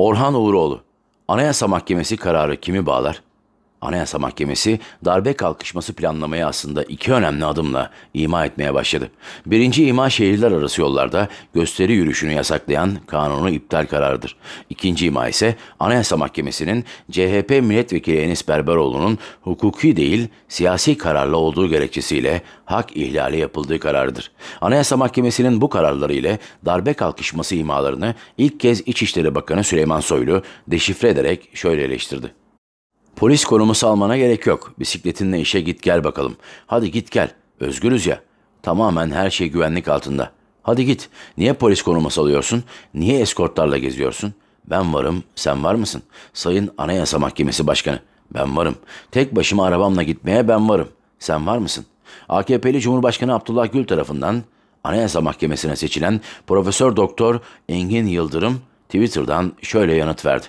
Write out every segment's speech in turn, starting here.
Orhan Uğuroğlu, Anayasa Mahkemesi kararı kimi bağlar? Anayasa Mahkemesi darbe kalkışması planlamayı aslında iki önemli adımla ima etmeye başladı. Birinci ima şehirler arası yollarda gösteri yürüyüşünü yasaklayan kanunu iptal kararıdır. İkinci ima ise Anayasa Mahkemesi'nin CHP Milletvekili Enis Berberoğlu'nun hukuki değil siyasi kararla olduğu gerekçesiyle hak ihlali yapıldığı kararıdır. Anayasa Mahkemesi'nin bu kararları ile darbe kalkışması imalarını ilk kez İçişleri Bakanı Süleyman Soylu deşifre ederek şöyle eleştirdi. Polis koruması almana gerek yok. Bisikletinle işe git gel bakalım. Hadi git gel. Özgürüz ya. Tamamen her şey güvenlik altında. Hadi git. Niye polis koruması alıyorsun? Niye eskortlarla geziyorsun? Ben varım, sen var mısın? Sayın Anayasa Mahkemesi Başkanı. Ben varım. Tek başıma arabamla gitmeye ben varım. Sen var mısın? AKP'li Cumhurbaşkanı Abdullah Gül tarafından Anayasa Mahkemesi'ne seçilen Profesör Doktor Engin Yıldırım Twitter'dan şöyle yanıt verdi.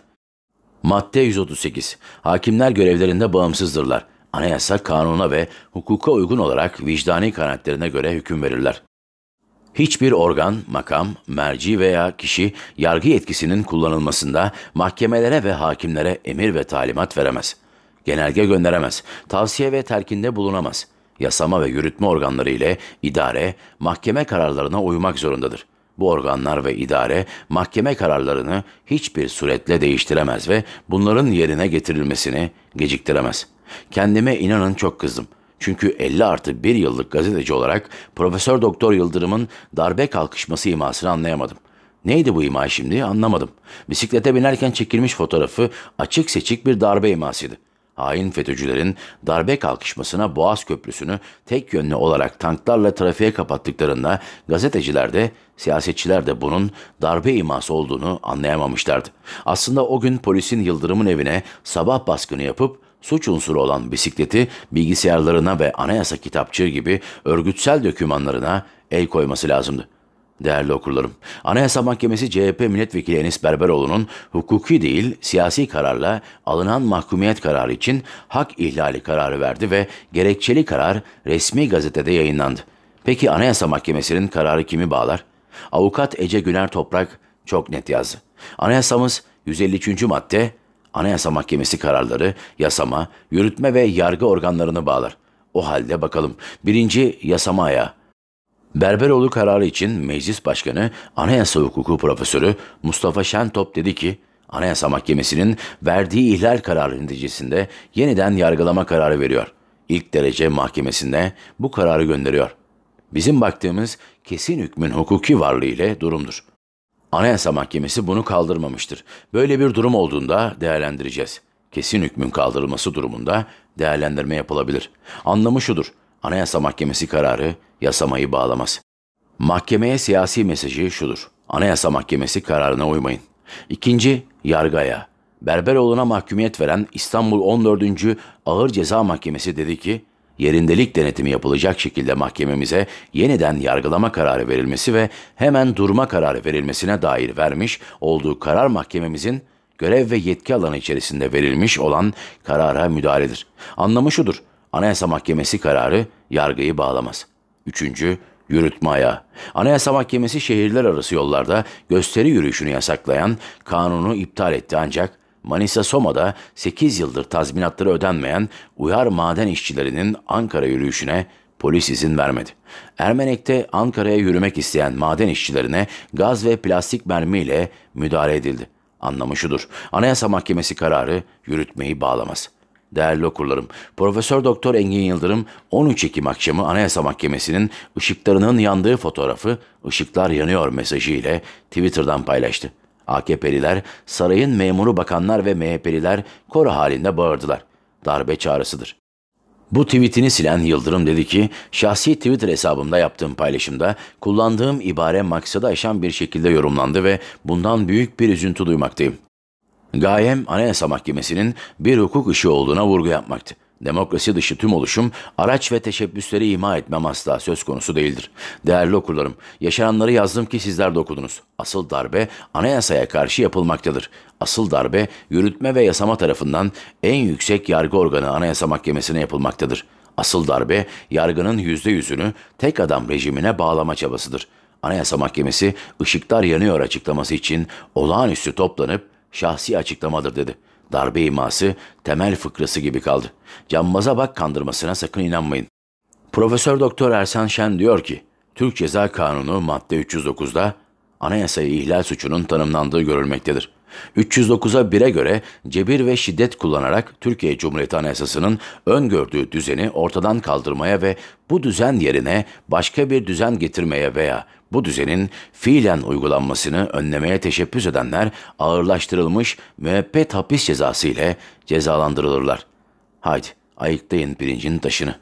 Madde 138. Hakimler görevlerinde bağımsızdırlar. Anayasa, kanuna ve hukuka uygun olarak vicdani kanaatlerine göre hüküm verirler. Hiçbir organ, makam, merci veya kişi yargı yetkisinin kullanılmasında mahkemelere ve hakimlere emir ve talimat veremez. Genelge gönderemez, tavsiye ve terkinde bulunamaz. Yasama ve yürütme organları ile idare, mahkeme kararlarına uymak zorundadır. Bu organlar ve idare mahkeme kararlarını hiçbir suretle değiştiremez ve bunların yerine getirilmesini geciktiremez. Kendime inanın çok kızdım. Çünkü 50 artı 1 yıllık gazeteci olarak Profesör Doktor Yıldırım'ın darbe kalkışması imasını anlayamadım. Neydi bu ima şimdi anlamadım. Bisiklete binerken çekilmiş fotoğrafı açık seçik bir darbe imasıydı hain FETÖ'cülerin darbe kalkışmasına Boğaz Köprüsü'nü tek yönlü olarak tanklarla trafiğe kapattıklarında gazeteciler de siyasetçiler de bunun darbe iması olduğunu anlayamamışlardı. Aslında o gün polisin Yıldırım'ın evine sabah baskını yapıp suç unsuru olan bisikleti bilgisayarlarına ve anayasa kitapçığı gibi örgütsel dökümanlarına el koyması lazımdı. Değerli okurlarım, Anayasa Mahkemesi CHP Milletvekili Enis Berberoğlu'nun hukuki değil siyasi kararla alınan mahkumiyet kararı için hak ihlali kararı verdi ve gerekçeli karar resmi gazetede yayınlandı. Peki Anayasa Mahkemesi'nin kararı kimi bağlar? Avukat Ece Güner Toprak çok net yazdı. Anayasamız 153. madde Anayasa Mahkemesi kararları yasama, yürütme ve yargı organlarını bağlar. O halde bakalım. Birinci yasama ayağı. Berberoğlu kararı için Meclis Başkanı Anayasa Hukuku Profesörü Mustafa Şentop dedi ki, Anayasa Mahkemesi'nin verdiği ihlal kararı neticesinde yeniden yargılama kararı veriyor. İlk derece mahkemesinde bu kararı gönderiyor. Bizim baktığımız kesin hükmün hukuki varlığı ile durumdur. Anayasa Mahkemesi bunu kaldırmamıştır. Böyle bir durum olduğunda değerlendireceğiz. Kesin hükmün kaldırılması durumunda değerlendirme yapılabilir. Anlamı şudur. Anayasa Mahkemesi kararı yasamayı bağlamaz. Mahkemeye siyasi mesajı şudur. Anayasa Mahkemesi kararına uymayın. İkinci, yargıya. Berberoğlu'na mahkumiyet veren İstanbul 14. Ağır Ceza Mahkemesi dedi ki, yerindelik denetimi yapılacak şekilde mahkememize yeniden yargılama kararı verilmesi ve hemen durma kararı verilmesine dair vermiş olduğu karar mahkememizin görev ve yetki alanı içerisinde verilmiş olan karara müdahaledir. Anlamı şudur. Anayasa Mahkemesi kararı yargıyı bağlamaz. Üçüncü, yürütme ayağı. Anayasa Mahkemesi şehirler arası yollarda gösteri yürüyüşünü yasaklayan kanunu iptal etti ancak Manisa Soma'da 8 yıldır tazminatları ödenmeyen uyar maden işçilerinin Ankara yürüyüşüne polis izin vermedi. Ermenek'te Ankara'ya yürümek isteyen maden işçilerine gaz ve plastik mermiyle müdahale edildi. Anlamı şudur. Anayasa Mahkemesi kararı yürütmeyi bağlamaz. Değerli okurlarım, Profesör Doktor Engin Yıldırım 13 Ekim akşamı Anayasa Mahkemesi'nin ışıklarının yandığı fotoğrafı ışıklar yanıyor" mesajı ile Twitter'dan paylaştı. AKP'liler, sarayın memuru bakanlar ve MHP'liler koro halinde bağırdılar. Darbe çağrısıdır. Bu tweetini silen Yıldırım dedi ki, şahsi Twitter hesabımda yaptığım paylaşımda kullandığım ibare maksadı aşan bir şekilde yorumlandı ve bundan büyük bir üzüntü duymaktayım. Gayem Anayasa Mahkemesi'nin bir hukuk işi olduğuna vurgu yapmaktı. Demokrasi dışı tüm oluşum, araç ve teşebbüsleri ima etmem asla söz konusu değildir. Değerli okurlarım, yaşananları yazdım ki sizler de okudunuz. Asıl darbe anayasaya karşı yapılmaktadır. Asıl darbe yürütme ve yasama tarafından en yüksek yargı organı Anayasa Mahkemesi'ne yapılmaktadır. Asıl darbe yargının yüzde yüzünü tek adam rejimine bağlama çabasıdır. Anayasa Mahkemesi ışıklar yanıyor açıklaması için olağanüstü toplanıp şahsi açıklamadır dedi. Darbe iması temel fıkrası gibi kaldı. Canbaza bak kandırmasına sakın inanmayın. Profesör Doktor Ersan Şen diyor ki, Türk Ceza Kanunu madde 309'da anayasayı ihlal suçunun tanımlandığı görülmektedir. 309'a 1'e göre cebir ve şiddet kullanarak Türkiye Cumhuriyeti Anayasası'nın öngördüğü düzeni ortadan kaldırmaya ve bu düzen yerine başka bir düzen getirmeye veya bu düzenin fiilen uygulanmasını önlemeye teşebbüs edenler ağırlaştırılmış müebbet hapis cezası ile cezalandırılırlar. Haydi ayıklayın pirincin taşını.